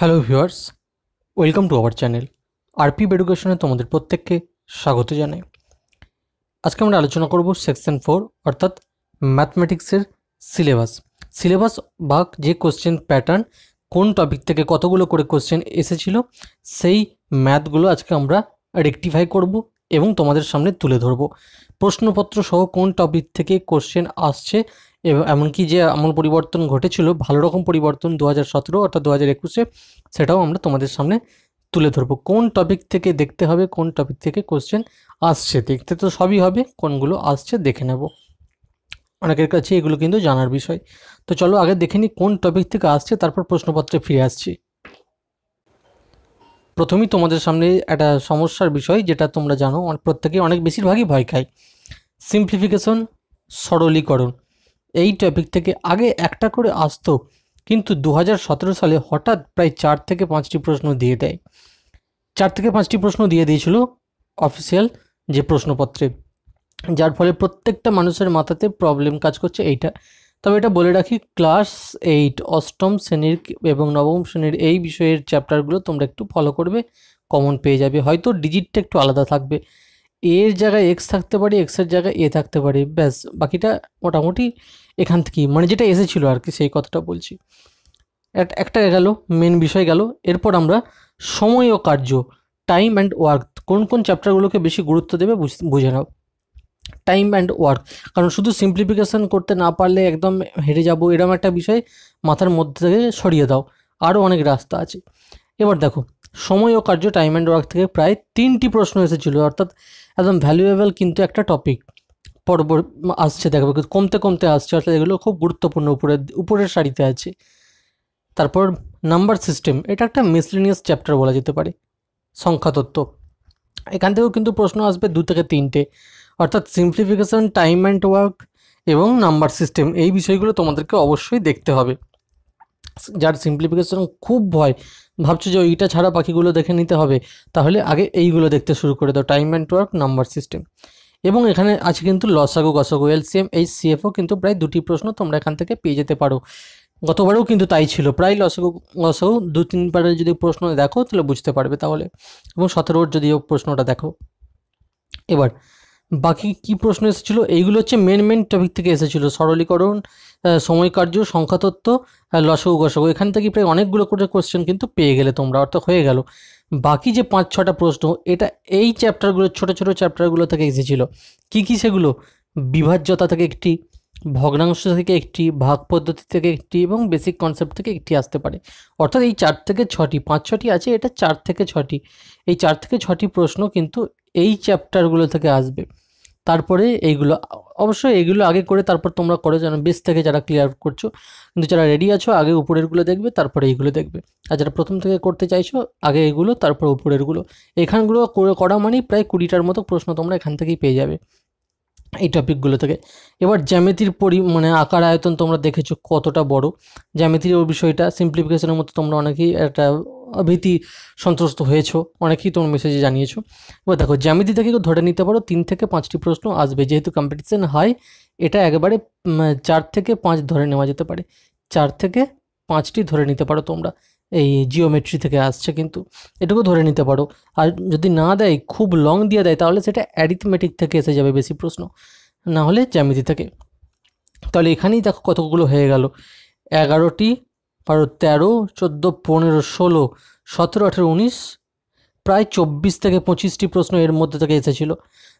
hello viewers welcome to our channel RP এডুকেশনে তোমাদের প্রত্যেককে স্বাগত জানাই আজকে আমরা আলোচনা করব সেকশন ফোর অর্থাৎ ম্যাথমেটিক্সের সিলেবাস সিলেবাস বা যে কোশ্চেন প্যাটার্ন কোন টপিক থেকে কতগুলো করে কোশ্চেন এসেছিল সেই ম্যাথগুলো আজকে আমরা রেকটিফাই করব এবং তোমাদের সামনে তুলে ধরব প্রশ্নপত্র সহ কোন টপিক থেকে কোশ্চেন আসছে এবং এমনকি যে এমন পরিবর্তন ঘটেছিল ভালো রকম পরিবর্তন দু হাজার সতেরো অর্থাৎ দু হাজার একুশে সেটাও আমরা তোমাদের সামনে তুলে ধরবো কোন টপিক থেকে দেখতে হবে কোন টপিক থেকে কোশ্চেন আসছে দেখতে তো সবই হবে কোনগুলো আসছে দেখে নেব অনেকের কাছে এগুলো কিন্তু জানার বিষয় তো চলো আগে দেখে নিই কোন টপিক থেকে আসছে তারপর প্রশ্নপত্রে ফিরে আসছি প্রথমেই তোমাদের সামনে একটা সমস্যার বিষয় যেটা তোমরা জানো প্রত্যেকে অনেক বেশিরভাগই ভয় খায় সিম্পলিফিকেশন সরলীকরণ এই টপিক থেকে আগে একটা করে আসতো কিন্তু দু সালে হঠাৎ প্রায় চার থেকে পাঁচটি প্রশ্ন দিয়ে দেয় চার থেকে পাঁচটি প্রশ্ন দিয়ে দিয়েছিল অফিসিয়াল যে প্রশ্নপত্রে যার ফলে প্রত্যেকটা মানুষের মাথাতে প্রবলেম কাজ করছে এইটা তবে এটা বলে রাখি ক্লাস এইট অষ্টম শ্রেণীর এবং নবম শ্রেণীর এই বিষয়ের চ্যাপ্টারগুলো তোমরা একটু ফলো করবে কমন পেয়ে যাবে হয়তো ডিজিটটা একটু আলাদা থাকবে এর জায়গায় এক্স থাকতে পারে এক্সের জায়গায় এ থাকতে পারে ব্যাস বাকিটা মোটামুটি এখান থেকেই মানে যেটা এসেছিলো আর কি সেই কথাটা বলছি একটা গেল মেন বিষয় গেল এরপর আমরা সময় ও কার্য টাইম অ্যান্ড ওয়ার্ক কোন কোন চ্যাপ্টারগুলোকে বেশি গুরুত্ব দেবে বুঝে নাও টাইম অ্যান্ড ওয়ার্ক কারণ শুধু সিম্পলিফিকেশান করতে না পারলে একদম হেরে যাব এরম একটা বিষয় মাথার মধ্যে থেকে সরিয়ে দাও আরও অনেক রাস্তা আছে এবার দেখো সময় ও কার্য টাইম অ্যান্ড ওয়ার্ক থেকে প্রায় তিনটি প্রশ্ন এসেছিলো অর্থাৎ একদম ভ্যালুয়েবল কিন্তু একটা টপিক পর্ব আসছে দেখো কমতে কমতে আসছে অর্থাৎ এগুলো খুব গুরুত্বপূর্ণ উপরে উপরের সারিতে আছে তারপর নাম্বার সিস্টেম এটা একটা মিসলিনিয়াস চ্যাপ্টার বলা যেতে পারে সংখ্যাতত্ত্ব এখান থেকেও কিন্তু প্রশ্ন আসবে দু থেকে তিনটে অর্থাৎ সিম্পলিফিকেশন টাইম অ্যান্ড ওয়ার্ক এবং নাম্বার সিস্টেম এই বিষয়গুলো তোমাদেরকে অবশ্যই দেখতে হবে যার সিম্পলিফিকেশন খুব ভয় ভাবছো যে ওইটা ছাড়া পাখিগুলো দেখে নিতে হবে তাহলে আগে এইগুলো দেখতে শুরু করে দাও time and work number system এবং এখানে আছে কিন্তু লসাগু গসাগু এলসিএম এই সিএফও কিন্তু প্রায় দুটি প্রশ্ন তোমরা এখান থেকে পেয়ে যেতে পারো গতবারেও কিন্তু তাই ছিল প্রায় লসাগো লসাগু দু তিনবারের যদি প্রশ্ন দেখো তাহলে বুঝতে পারবে তাহলে এবং সতেরোর যদিও প্রশ্নটা দেখো এবার বাকি কি প্রশ্ন এসেছিলো এইগুলো হচ্ছে মেন মেন টপিক থেকে এসেছিলো সরলীকরণ সময় কার্য সংখ্যাতত্ত্ব লসগু গসগু এখান থেকে প্রায় অনেকগুলো করে কোয়েশ্চেন কিন্তু পেয়ে গেলে তোমরা অর্থাৎ হয়ে গেল বাকি যে পাঁচ ছটা প্রশ্ন এটা এই চ্যাপ্টারগুলো ছোট ছোট চ্যাপ্টারগুলো থেকে এসেছিল কি কি সেগুলো বিভাজ্যতা থেকে একটি ভগ্নাংশ থেকে একটি ভাগ পদ্ধতি থেকে একটি এবং বেসিক কনসেপ্ট থেকে একটি আসতে পারে অর্থাৎ এই চার থেকে ছটি পাঁচ ছটি আছে এটা চার থেকে ছটি এই চার থেকে ছটি প্রশ্ন কিন্তু এই চ্যাপ্টারগুলো থেকে আসবে তারপরে এইগুলো অবশ্যই এগুলো আগে করে তারপর তোমরা করো যেন বেস থেকে যারা ক্লিয়ার করছো কিন্তু যারা রেডি আছো আগে উপরেরগুলো দেখবে তারপরে এইগুলো দেখবে আর যারা প্রথম থেকে করতে চাইছো আগে এগুলো তারপর উপরেরগুলো এখানগুলো করা মানেই প্রায় কুড়িটার মতো প্রশ্ন তোমরা এখান থেকেই পেয়ে যাবে এই টপিকগুলো থেকে এবার জ্যামিতির পরি মানে আকার আয়তন তোমরা দেখেছো কতটা বড় জ্যামিতির ওই বিষয়টা সিম্পলিফিকেশনের মতো তোমরা অনেকেই একটা ভীতি সন্ত্রস্ত হয়েছো অনেকেই তোমার মেসেজে জানিয়েছো এবার দেখো জ্যামিতি থেকে ধরে নিতে পারো তিন থেকে পাঁচটি প্রশ্ন আসবে যেহেতু কম্পিটিশান হয় এটা একেবারে চার থেকে পাঁচ ধরে নেওয়া যেতে পারে চার থেকে পাঁচটি ধরে নিতে পারো তোমরা এই জিওমেট্রি থেকে আসছে কিন্তু এটুকু ধরে নিতে পারো আর যদি না দেয় খুব লং দিয়ে দেয় তাহলে সেটা অ্যারিথমেটিক থেকে এসে যাবে বেশি প্রশ্ন না হলে জ্যামিতি থেকে তাহলে এখানেই দেখো কতগুলো হয়ে গেল এগারোটি বারো তেরো চোদ্দো পনেরো ষোলো সতেরো আঠেরো উনিশ প্রায় চব্বিশ থেকে পঁচিশটি প্রশ্ন এর মধ্যে থেকে এসেছিল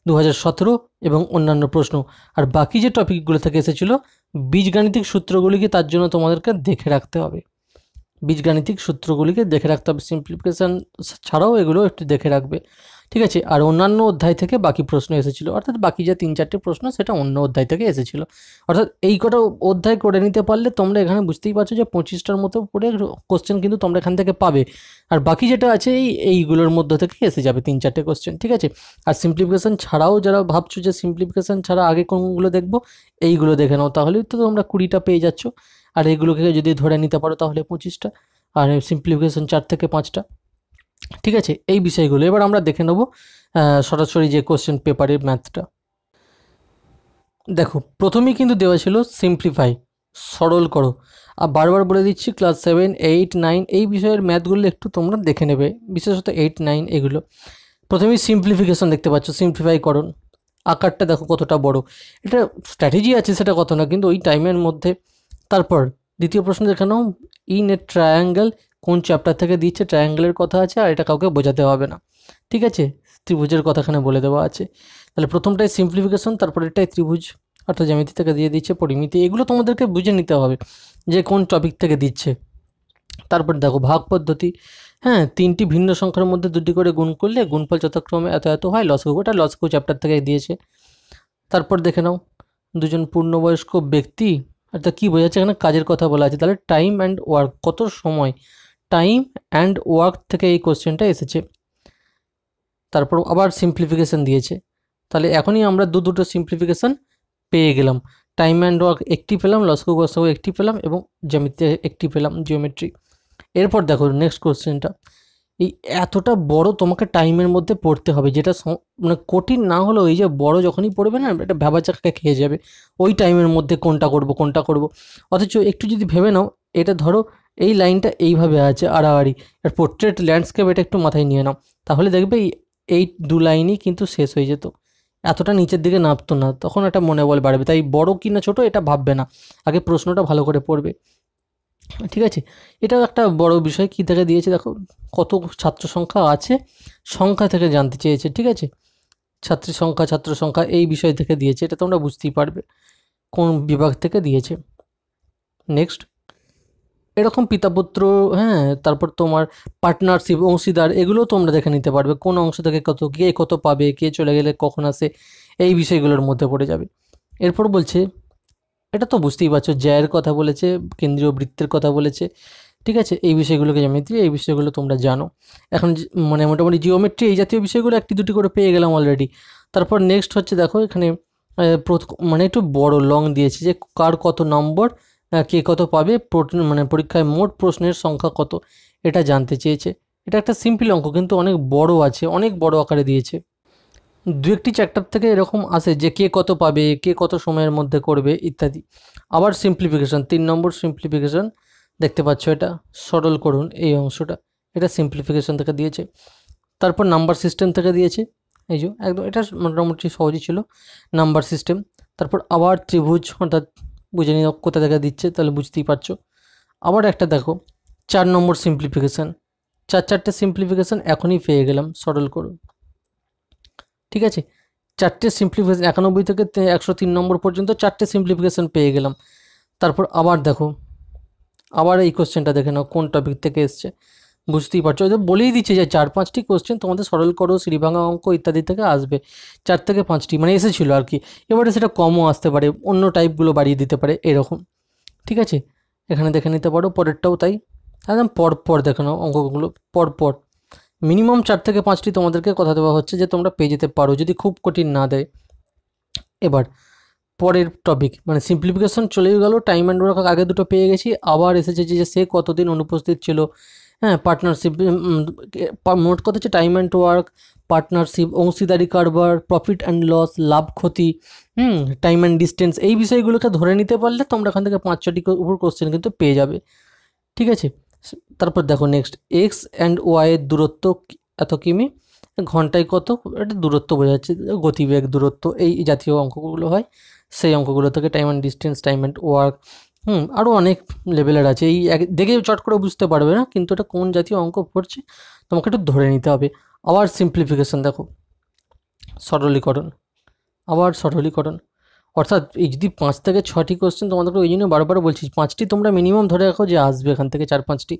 দু সতেরো এবং অন্যান্য প্রশ্ন আর বাকি যে টপিকগুলো থেকে এসেছিলো বীজগাণিতিক সূত্রগুলিকে তার জন্য তোমাদেরকে দেখে রাখতে হবে বীজগাণিতিক সূত্রগুলিকে দেখে রাখতে হবে সিম্পলিফিকেশান ছাড়াও এগুলো একটু দেখে রাখবে ঠিক আছে আর অন্যান্য অধ্যায় থেকে বাকি প্রশ্ন এসেছিলো অর্থাৎ বাকি যে তিন চারটে প্রশ্ন সেটা অন্য অধ্যায় থেকে এসেছিলো অর্থাৎ এই কটা অধ্যায় করে নিতে পারলে তোমরা এখানে বুঝতেই পারছো যে পঁচিশটার মতো করে কোশ্চেন কিন্তু তোমরা এখান থেকে পাবে আর বাকি যেটা আছে এই এইগুলোর মধ্য থেকে এসে যাবে তিন চারটে কোশ্চেন ঠিক আছে আর সিম্পলিফিকেশান ছাড়াও যারা ভাবছো যে সিম্পলিফিকেশান ছাড়া আগে কোনগুলো দেখবো এইগুলো দেখে নাও তাহলেই তো তোমরা কুড়িটা পেয়ে যাচ্ছ আর এগুলোকে যদি ধরে নিতে পারো তাহলে পঁচিশটা আর সিম্পলিফিকেশন চার থেকে পাঁচটা ঠিক আছে এই বিষয়গুলো এবার আমরা দেখে নেব সরাসরি যে কোশ্চেন পেপারের ম্যাথটা দেখো প্রথমেই কিন্তু দেওয়া ছিল সিম্পলিফাই সরল করো আর বারবার বলে দিচ্ছি ক্লাস সেভেন এইট নাইন এই বিষয়ের ম্যাথগুলো একটু তোমরা দেখে নেবে বিশেষত এইট নাইন এগুলো প্রথমেই সিম্পলিফিকেশন দেখতে পাচ্ছ সিম্পলিফাইকরণ আকারটা দেখো কতটা বড় এটা স্ট্র্যাটেজি আছে সেটা কত না কিন্তু ওই টাইমের মধ্যে তারপর দ্বিতীয় প্রশ্ন দেখানো ইন এ ট্রায়াঙ্গেল কোন চ্যাপ্টার থেকে দিচ্ছে ট্রায়াঙ্গেলের কথা আছে আর এটা কাউকে বোঝাতে হবে না ঠিক আছে ত্রিভুজের কথা এখানে বলে দেওয়া আছে তাহলে প্রথমটাই সিম্পলিফিকেশন তারপর এটাই ত্রিভুজ অর্থাৎ জ্যামিতি থেকে দিয়ে দিচ্ছে পরিমিতি এগুলো তোমাদেরকে বুঝে নিতে হবে যে কোন টপিক থেকে দিচ্ছে তারপর দেখো ভাগ পদ্ধতি হ্যাঁ তিনটি ভিন্ন সংখ্যার মধ্যে দুটি করে গুণ করলে গুণফল যথাক্রমে এত এত হয় লসকু ওটা লসকু চ্যাপ্টার থেকে দিয়েছে তারপর দেখে নাও দুজন পূর্ণবয়স্ক ব্যক্তি অর্থাৎ কী বোঝাচ্ছে এখানে কাজের কথা বলা আছে তাহলে টাইম অ্যান্ড ওয়ার্ক কত সময় টাইম অ্যান্ড ওয়ার্ক থেকে এই কোশ্চেনটা এসেছে তারপর আবার সিম্পলিফিকেশান দিয়েছে তাহলে এখনই আমরা দু দুটো সিম্পলিফিকেশান পেয়ে গেলাম টাইম অ্যান্ড ওয়ার্ক একটি পেলাম লস্কো গসকো একটি পেলাম এবং জ্যামিতে একটি পেলাম জিওমেট্রি এরপর দেখো নেক্সট কোশ্চেনটা এই এতটা বড় তোমাকে টাইমের মধ্যে পড়তে হবে যেটা মানে কঠিন না হলেও ওই যে বড় যখনই পড়বে না এটা ভেবা চাকা খেয়ে যাবে ওই টাইমের মধ্যে কোনটা করব কোনটা করব অথচ একটু যদি ভেবে নাও এটা ধরো এই লাইনটা এইভাবে আছে আড়াআড়ি আর পোর্ট্রেট ল্যান্ডস্কেপ এটা একটু মাথায় নিয়ে নাও তাহলে দেখবে এই দু লাইনই কিন্তু শেষ হয়ে যেত এতটা নিচের দিকে নামতো না তখন একটা বল বাড়বে তাই বড় কি না ছোটো এটা ভাববে না আগে প্রশ্নটা ভালো করে পড়বে ঠিক আছে এটাও একটা বড় বিষয় কী থেকে দিয়েছে দেখো কত ছাত্র সংখ্যা আছে সংখ্যা থেকে জানতে চেয়েছে ঠিক আছে ছাত্রী সংখ্যা ছাত্র সংখ্যা এই বিষয় থেকে দিয়েছে এটা তোমরা বুঝতেই পারবে কোন বিভাগ থেকে দিয়েছে নেক্সট এরকম পিতাপুত্র হ্যাঁ তারপর তোমার পার্টনারশিপ অংশীদার এগুলো তোমরা দেখে নিতে পারবে কোন অংশ থেকে কত কে কত পাবে কে চলে গেলে কখন আসে এই বিষয়গুলোর মধ্যে পড়ে যাবে এরপর বলছে এটা তো বুঝতেই পারছো জ্যায়ের কথা বলেছে কেন্দ্রীয় বৃত্তের কথা বলেছে ঠিক আছে এই বিষয়গুলোকে জ্যামিতি এই বিষয়গুলো তোমরা জানো এখন মানে মোটামুটি জিওমেট্রি এই জাতীয় বিষয়গুলো একটি দুটি করে পেয়ে গেলাম অলরেডি তারপর নেক্সট হচ্ছে দেখো এখানে মানে একটু বড় লং দিয়েছে যে কার কত নম্বর কে কত পাবে মানে পরীক্ষায় মোট প্রশ্নের সংখ্যা কত এটা জানতে চেয়েছে এটা একটা সিম্পল অঙ্ক কিন্তু অনেক বড় আছে অনেক বড় আকারে দিয়েছে দু একটি চ্যাপ্টার থেকে এরকম আসে যে কে কত পাবে কে কত সময়ের মধ্যে করবে ইত্যাদি আবার সিম্পলিফিকেশান তিন নম্বর সিম্প্লিফিকেশান দেখতে পাচ্ছ এটা সরল করুন এই অংশটা এটা সিম্প্লিফিকেশান থেকে দিয়েছে তারপর নাম্বার সিস্টেম থেকে দিয়েছে এই যে একদম এটা মোটামুটি সহজই ছিল নাম্বার সিস্টেম তারপর আবার ত্রিভুজ অর্থাৎ বুঝে নিয়ে কোথা থেকে দিচ্ছে তাহলে বুঝতেই পারছো আবার একটা দেখো চার নম্বর সিম্প্লিফিকেশান চার চারটে সিম্প্লিফিকেশান এখনই পেয়ে গেলাম সরল করুন ঠিক আছে চারটে সিম্পলিফিকেশান একানব্বই থেকে একশো তিন নম্বর পর্যন্ত চারটে সিম্পলিফিকেশান পেয়ে গেলাম তারপর আবার দেখো আবার এই কোশ্চেনটা দেখে নাও কোন টপিক থেকে এসছে বুঝতেই পারছো ওদের বলেই দিচ্ছে যে চার পাঁচটি কোশ্চেন তোমাদের সরল করো শ্রীভাঙা অঙ্ক ইত্যাদি থেকে আসবে চার থেকে পাঁচটি মানে এসেছিলো আর কি এবারে সেটা কমও আসতে পারে অন্য টাইপগুলো বাড়িয়ে দিতে পারে এরকম ঠিক আছে এখানে দেখে নিতে পারো পরেরটাও তাই একদম পরপর দেখে নাও অঙ্কগুলো পরপর মিনিমাম চার থেকে পাঁচটি তোমাদেরকে কথা দেওয়া হচ্ছে যে তোমরা পেয়ে যেতে পারো যদি খুব কঠিন না দেয় এবার পরের টপিক মানে সিম্পলিফিকেশন চলে গেল টাইম অ্যান্ড ওয়ার্ক আগে দুটো পেয়ে গেছি আবার এসেছে যে সে কতদিন অনুপস্থিত ছিল হ্যাঁ পার্টনারশিপ মোট কথা হচ্ছে টাইম অ্যান্ড ওয়ার্ক পার্টনারশিপ অংশীদারি কারবার প্রফিট অ্যান্ড লস লাভ ক্ষতি হুম টাইম অ্যান্ড ডিস্টেন্স এই বিষয়গুলোকে ধরে নিতে পারলে তোমরা এখান থেকে পাঁচ ছটি উপর কোশ্চেন কিন্তু পেয়ে যাবে ঠিক আছে তারপর দেখো নেক্সট এক্স অ্যান্ড ওয়াইয়ের দূরত্ব এত কিমি ঘন্টায় কত একটা দূরত্ব বোঝা যাচ্ছে গতিবেগ দূরত্ব এই জাতীয় অঙ্কগুলো হয় সেই অঙ্কগুলো থেকে time and distance time and work হুম আরও অনেক লেভেলের আছে এই এক দেখে চট করে বুঝতে পারবে না কিন্তু এটা কোন জাতীয় অঙ্ক পড়ছে তোমাকে একটু ধরে নিতে হবে আবার সিম্পলিফিকেশান দেখো সরলীকরণ আবার সরলীকরণ অর্থাৎ এই যদি পাঁচ থেকে ছটি কোশ্চেন তোমাদেরকে ওই জন্য বারবার বলছি পাঁচটি তোমরা মিনিমাম ধরে রাখো যে আসবে এখান থেকে চার পাঁচটি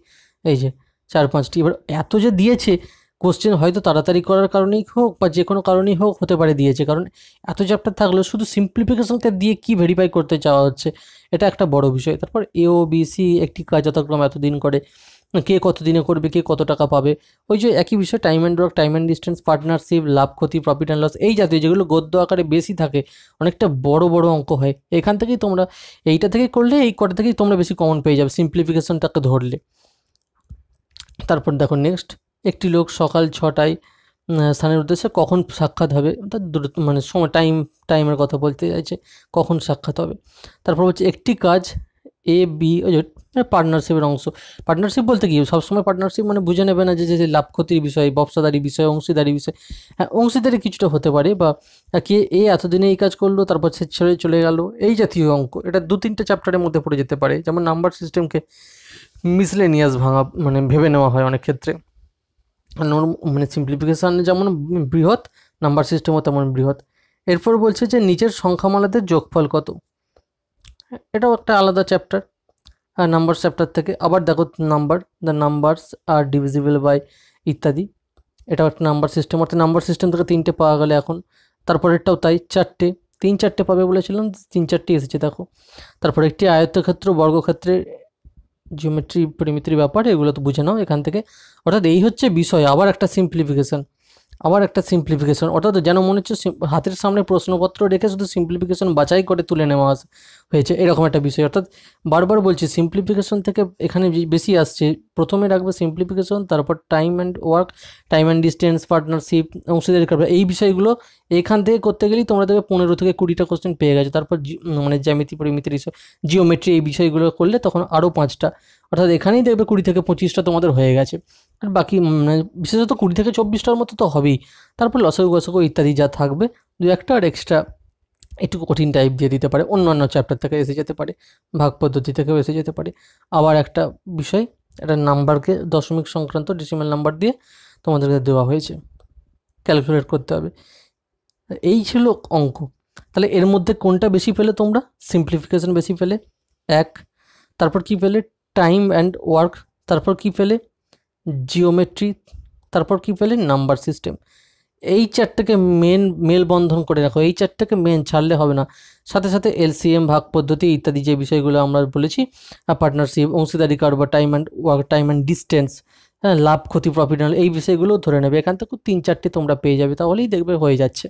এই যে চার পাঁচটি এবার এত যে দিয়েছে কোশ্চেন হয়তো তাড়াতাড়ি করার কারণেই হোক বা যে কোনো কারণেই হোক হতে পারে দিয়েছে কারণ এত চ্যাপ্টার থাকলেও শুধু সিম্পলিফিকেশনটা দিয়ে কি ভেরিফাই করতে চাওয়া হচ্ছে এটা একটা বড় বিষয় তারপর এও সি একটি কাজ কার্যতক্রম এতদিন করে কে কত দিনে করবে কে কত টাকা পাবে ওই যে একই বিষয় time and work time and distance partnership লাভ ক্ষতি প্রফিট অ্যান্ড লস এই জাতীয় যেগুলো গদ্য আকারে বেশি থাকে অনেকটা বড় বড় অঙ্ক হয় এখান থেকেই তোমরা এইটা থেকে করলে এই কটা থেকেই তোমরা বেশি কমন পেয়ে যাবে সিম্প্লিফিকেশনটাকে ধরলে তারপর দেখো নেক্সট একটি লোক সকাল ছটায় স্থানের উদ্দেশ্যে কখন সাক্ষাৎ হবে তার দূরত্ব মানে সময় টাইম টাইমের কথা বলতে চাইছে কখন সাক্ষাৎ হবে তারপর হচ্ছে একটি কাজ এ বি ওই পার্টনারশিপের হ্যাঁ, অংশ পার্টনারশিপ বলতে কি সবসময় পার্টনারশিপ মানে বুঝে নেবে না যে যে লাভ ক্ষতির বিষয় ব্যবসাদারি বিষয় অংশীদারি বিষয় হ্যাঁ অংশীদারি কিছুটা হতে পারে বা হ্যাঁ, কে এ এতদিনে এই কাজ করলো তারপর সে ছেড়ে চলে গেল এই জাতীয় অঙ্ক এটা দু তিনটে চ্যাপ্টারের মধ্যে পড়ে যেতে পারে যেমন নাম্বার সিস্টেমকে মিসলেনিয়াস ভাঙা মানে ভেবে নেওয়া হয় অনেক ক্ষেত্রে মানে সিম্পলিফিকেশান যেমন বৃহৎ নাম্বার সিস্টেমও তেমন বৃহৎ এরপর বলছে যে নিচের সংখ্যামালাদের যোগফল কত এটাও একটা আলাদা চ্যাপ্টার হ্যাঁ নাম্বার চ্যাপ্টার থেকে আবার দেখো number the numbers are divisible by ইত্যাদি এটাও একটা নাম্বার সিস্টেম অর্থাৎ নাম্বার সিস্টেম থেকে তিনটে পাওয়া গেলে এখন তারপরেরটাও তাই চারটে তিন চারটে পাবে বলেছিলাম তিন চারটে এসেছে দেখো তারপর একটি আয়ত্তক্ষেত্র বর্গক্ষেত্রের জিওমেট্রি পরিমিতির ব্যাপার এগুলো তো বুঝে নাও এখান থেকে অর্থাৎ এই হচ্ছে বিষয় আবার একটা সিম্পলিফিকেশান আবার একটা সিম্পলিফিকেশন অর্থাৎ যেন মনে হচ্ছে হাতের সামনে প্রশ্নপত্র রেখে শুধু সিম্পলিফিকেশন বাছাই করে তুলে নেওয়া হয়েছে এরকম একটা বিষয় অর্থাৎ বারবার বলছি সিম্পলিফিকেশন থেকে এখানে বেশি আসছে প্রথমে রাখবে সিম্পলিফিকেশন তারপর time and work time and distance partnership অংশীদারি করবে এই বিষয়গুলো এখান থেকে করতে গেলেই তোমরা দেখবে পনেরো থেকে কুড়িটা কোশ্চেন পেয়ে গেছে তারপর মানে জ্যামিতি পরিমিতির জিওমেট্রি এই বিষয়গুলো করলে তখন আরও পাঁচটা অর্থাৎ এখানেই দেখবে কুড়ি থেকে পঁচিশটা তোমাদের হয়ে গেছে আর বাকি মানে বিশেষত কুড়ি থেকে চব্বিশটার মতো তো হবেই তারপর লসক গসক ইত্যাদি যা থাকবে দু একটা আর এক্সট্রা একটু কঠিন টাইপ দিয়ে দিতে পারে অন্যান্য চ্যাপ্টার থেকে এসে যেতে পারে ভাগ পদ্ধতি থেকেও এসে যেতে পারে আবার একটা বিষয় একটা নাম্বারকে দশমিক সংক্রান্ত ডিসিমেল নাম্বার দিয়ে তোমাদেরকে দেওয়া হয়েছে ক্যালকুলেট করতে হবে এই ছিল অঙ্ক তাহলে এর মধ্যে কোনটা বেশি ফেলে তোমরা সিম্পলিফিকেশন বেশি ফেলে এক তারপর কি ফেলে টাইম অ্যান্ড ওয়ার্ক তারপর কি ফেলে জিওমেট্রি তারপর কি ফেলে নাম্বার সিস্টেম এই চারটাকে মেন মেলবন্ধন করে রাখো এই চারটাকে মেন ছাড়লে হবে না সাথে সাথে এলসিএম ভাগ পদ্ধতি ইত্যাদি যে বিষয়গুলো আমরা বলেছি পার্টনারশিপ অংশীদারি বা time and work time and distance হ্যাঁ লাভ ক্ষতি প্রফিট এই বিষয়গুলো ধরে নেবে এখান থেকে তিন চারটে তোমরা পেয়ে যাবে তাহলেই দেখবে হয়ে যাচ্ছে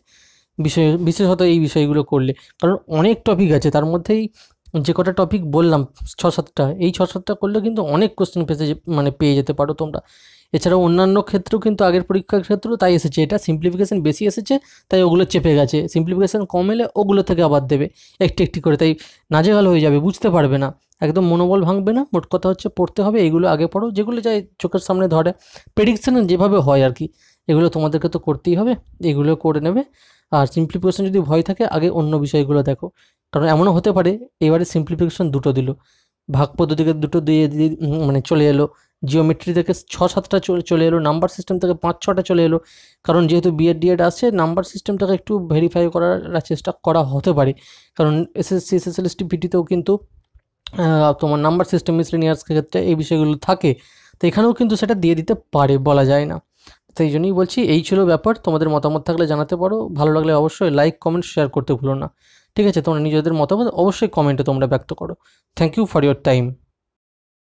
বিষয় বিশেষত এই বিষয়গুলো করলে কারণ অনেক টপিক আছে তার মধ্যেই যে কটা টপিক বললাম ছ সাতটা এই ছ সাতটা করলে কিন্তু অনেক কোশ্চেন পেতে মানে পেয়ে যেতে পারো তোমরা এছাড়াও অন্যান্য ক্ষেত্রেও কিন্তু আগের পরীক্ষার ক্ষেত্রেও তাই এসেছে এটা সিম্প্লিফিকেশান বেশি এসেছে তাই ওগুলো চেপে গেছে সিম্প্লিফিকেশান কম এলে ওগুলো থেকে আবার দেবে একটি একটি করে তাই নাজেহাল হয়ে যাবে বুঝতে পারবে না একদম মনোবল ভাঙবে না মোট কথা হচ্ছে পড়তে হবে এগুলো আগে পড়ো যেগুলো যাই চোখের সামনে ধরে প্রেডিকশান যেভাবে হয় আর কি এগুলো তোমাদেরকে তো করতেই হবে এগুলো করে নেবে আর সিম্পলিফিকেশন যদি ভয় থাকে আগে অন্য বিষয়গুলো দেখো কারণ এমনও হতে পারে এবারে সিম্পলিফিকেশন দুটো দিল ভাগ পদ্ধতিকে দুটো দিয়ে দিয়ে মানে চলে এলো জিওমেট্রি থেকে ছ সাতটা চলে এলো নাম্বার সিস্টেম থেকে পাঁচ ছটা চলে এলো কারণ যেহেতু বিএড ডিএড আছে নাম্বার সিস্টেমটাকে একটু ভেরিফাই করার চেষ্টা করা হতে পারে কারণ এসএসসি এসএসএলএসটি পিটিতেও কিন্তু তোমার নাম্বার সিস্টেম মিসলিনিয়ার্স ক্ষেত্রে এই বিষয়গুলো থাকে তো এখানেও কিন্তু সেটা দিয়ে দিতে পারে বলা যায় না সেই জন্যই বলছি এই ছিল ব্যাপার তোমাদের মতামত থাকলে জানাতে পারো ভালো লাগলে অবশ্যই লাইক কমেন্ট শেয়ার করতে ভুলো না ঠিক আছে তোমরা নিজেদের মতামত অবশ্যই কমেন্টে তোমরা ব্যক্ত করো thank you for your time